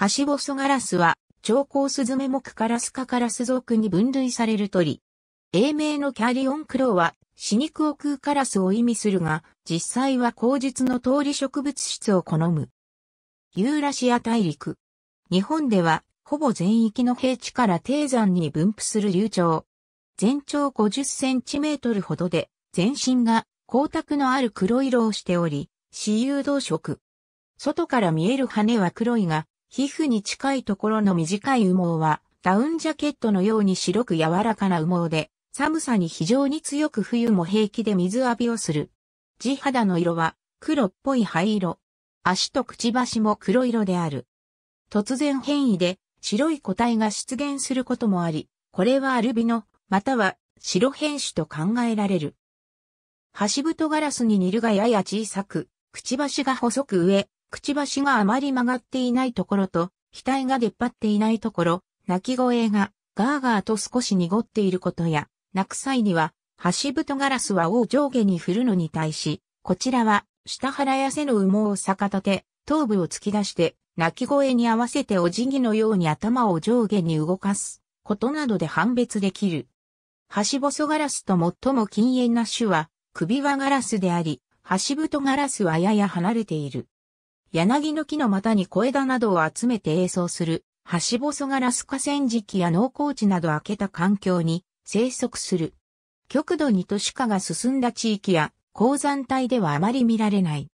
ハシボソガラスは、長光スズメ目カラス科カラス属に分類される鳥。英名のキャリオンクロウは、死肉を食うカラスを意味するが、実際は口述の通り植物質を好む。ユーラシア大陸。日本では、ほぼ全域の平地から低山に分布する流鳥。全長50センチメートルほどで、全身が光沢のある黒色をしており、私有動色。外から見える羽は黒いが、皮膚に近いところの短い羽毛は、ダウンジャケットのように白く柔らかな羽毛で、寒さに非常に強く冬も平気で水浴びをする。地肌の色は黒っぽい灰色。足とくちばしも黒色である。突然変異で白い個体が出現することもあり、これはアルビノ、または白変種と考えられる。端太ガラスに似るがやや小さく、くちばしが細く上、くちばしがあまり曲がっていないところと、額が出っ張っていないところ、鳴き声がガーガーと少し濁っていることや、鳴く際には、端太ガラスは尾を上下に振るのに対し、こちらは、下腹や背の羽毛を逆立て、頭部を突き出して、鳴き声に合わせてお辞儀のように頭を上下に動かす、ことなどで判別できる。端細ガラスと最も禁煙な種は、首輪ガラスであり、端太ガラスはやや離れている。柳の木の股に小枝などを集めて営奏する、ハシボソガラス河川敷や農耕地など開けた環境に生息する。極度に都市化が進んだ地域や鉱山帯ではあまり見られない。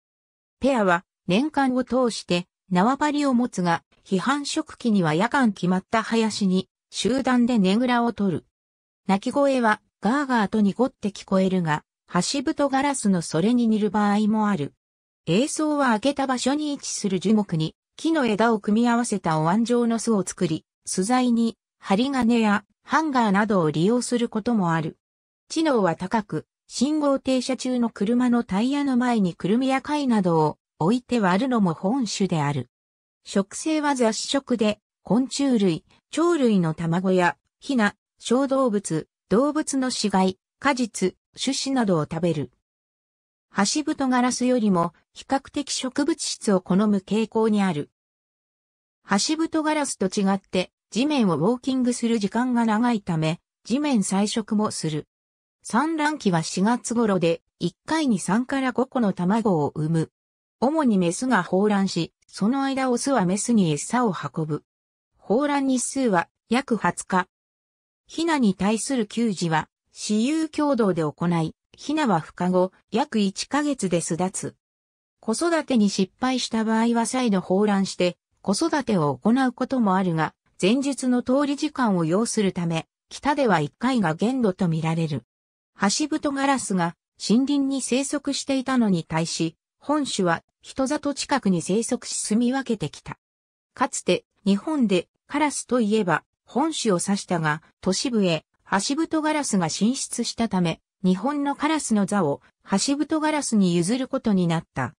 ペアは年間を通して縄張りを持つが、批判食期には夜間決まった林に集団でねぐらを取る。鳴き声はガーガーと濁って聞こえるが、ハシブトガラスのそれに似る場合もある。映像は開けた場所に位置する樹木に木の枝を組み合わせたお椀状の巣を作り、素材に針金やハンガーなどを利用することもある。知能は高く、信号停車中の車のタイヤの前にクルミや貝などを置いて割るのも本種である。食性は雑食で、昆虫類、鳥類の卵や、ヒナ、小動物、動物の死骸、果実、種子などを食べる。ハシブトガラスよりも比較的植物質を好む傾向にある。ハシブトガラスと違って地面をウォーキングする時間が長いため地面採食もする。産卵期は4月頃で1回に3から5個の卵を産む。主にメスが放卵し、その間オスはメスに餌を運ぶ。放卵日数は約20日。ヒナに対する給餌は、私有共同で行い、ヒナは孵化後、約1ヶ月で巣立つ。子育てに失敗した場合は再度放卵して、子育てを行うこともあるが、前述の通り時間を要するため、北では1回が限度とみられる。ハシブトガラスが森林に生息していたのに対し、本種は人里近くに生息し住み分けてきた。かつて日本でカラスといえば本種を指したが都市部へハシブトガラスが進出したため日本のカラスの座を、橋太ガラスに譲ることになった。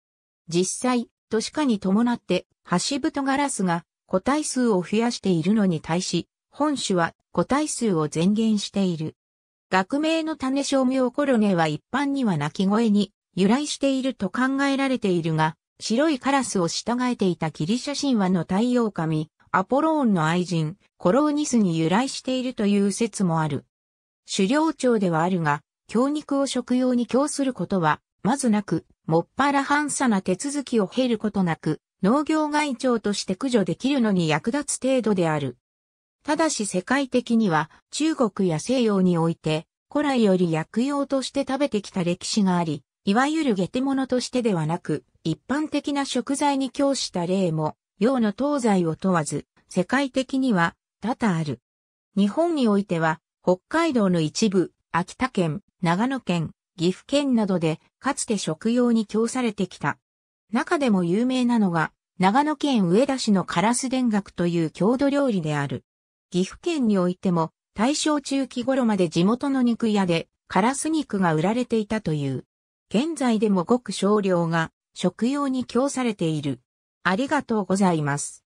実際、都市化に伴って、橋太ガラスが個体数を増やしているのに対し、本種は個体数を前減している。学名の種商名コロネは一般には鳴き声に由来していると考えられているが、白いカラスを従えていたギリシャ神話の太陽神、アポローンの愛人、コローニスに由来しているという説もある。狩猟町ではあるが、強肉を食用に供することは、まずなく、もっぱら半さな手続きを経ることなく、農業外長として駆除できるのに役立つ程度である。ただし世界的には中国や西洋において古来より薬用として食べてきた歴史があり、いわゆる下手物としてではなく一般的な食材に供した例も、洋の東西を問わず世界的には多々ある。日本においては北海道の一部、秋田県、長野県、岐阜県などでかつて食用に供されてきた。中でも有名なのが、長野県上田市のカラス田楽という郷土料理である。岐阜県においても大正中期頃まで地元の肉屋でカラス肉が売られていたという。現在でもごく少量が食用に供されている。ありがとうございます。